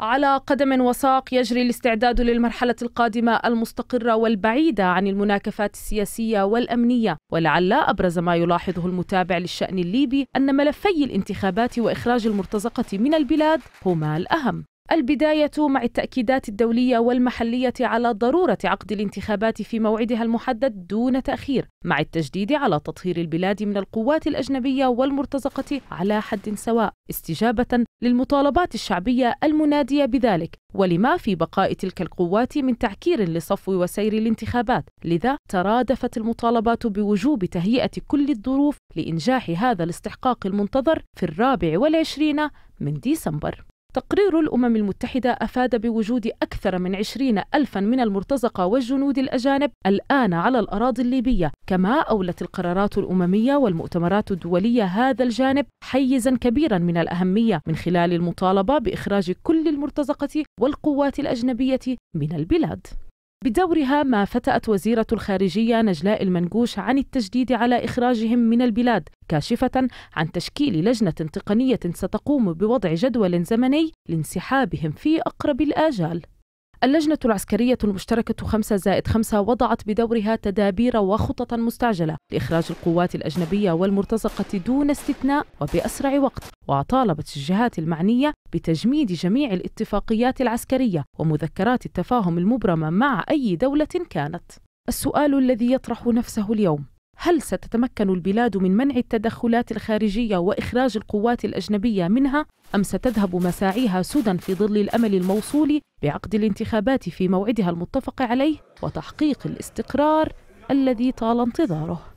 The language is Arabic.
على قدم وساق يجري الاستعداد للمرحلة القادمة المستقرة والبعيدة عن المناكفات السياسية والأمنية ولعل أبرز ما يلاحظه المتابع للشأن الليبي أن ملفي الانتخابات وإخراج المرتزقة من البلاد هما الأهم البداية مع التأكيدات الدولية والمحلية على ضرورة عقد الانتخابات في موعدها المحدد دون تأخير، مع التجديد على تطهير البلاد من القوات الأجنبية والمرتزقة على حد سواء، استجابة للمطالبات الشعبية المنادية بذلك، ولما في بقاء تلك القوات من تعكير لصفو وسير الانتخابات، لذا ترادفت المطالبات بوجوب تهيئة كل الظروف لإنجاح هذا الاستحقاق المنتظر في الرابع والعشرين من ديسمبر. تقرير الأمم المتحدة أفاد بوجود أكثر من عشرين ألفا من المرتزقة والجنود الأجانب الآن على الأراضي الليبية كما أولت القرارات الأممية والمؤتمرات الدولية هذا الجانب حيزا كبيرا من الأهمية من خلال المطالبة بإخراج كل المرتزقة والقوات الأجنبية من البلاد بدورها ما فتأت وزيرة الخارجية نجلاء المنقوش عن التجديد على إخراجهم من البلاد كاشفة عن تشكيل لجنة تقنية ستقوم بوضع جدول زمني لانسحابهم في أقرب الآجال اللجنة العسكرية المشتركة 5 زائد 5 وضعت بدورها تدابير وخططا مستعجلة لإخراج القوات الأجنبية والمرتزقة دون استثناء وبأسرع وقت وطالبت الجهات المعنية بتجميد جميع الاتفاقيات العسكرية ومذكرات التفاهم المبرمة مع أي دولة كانت السؤال الذي يطرح نفسه اليوم هل ستتمكن البلاد من منع التدخلات الخارجية وإخراج القوات الأجنبية منها أم ستذهب مساعيها سدى في ظل الأمل الموصول بعقد الانتخابات في موعدها المتفق عليه وتحقيق الاستقرار الذي طال انتظاره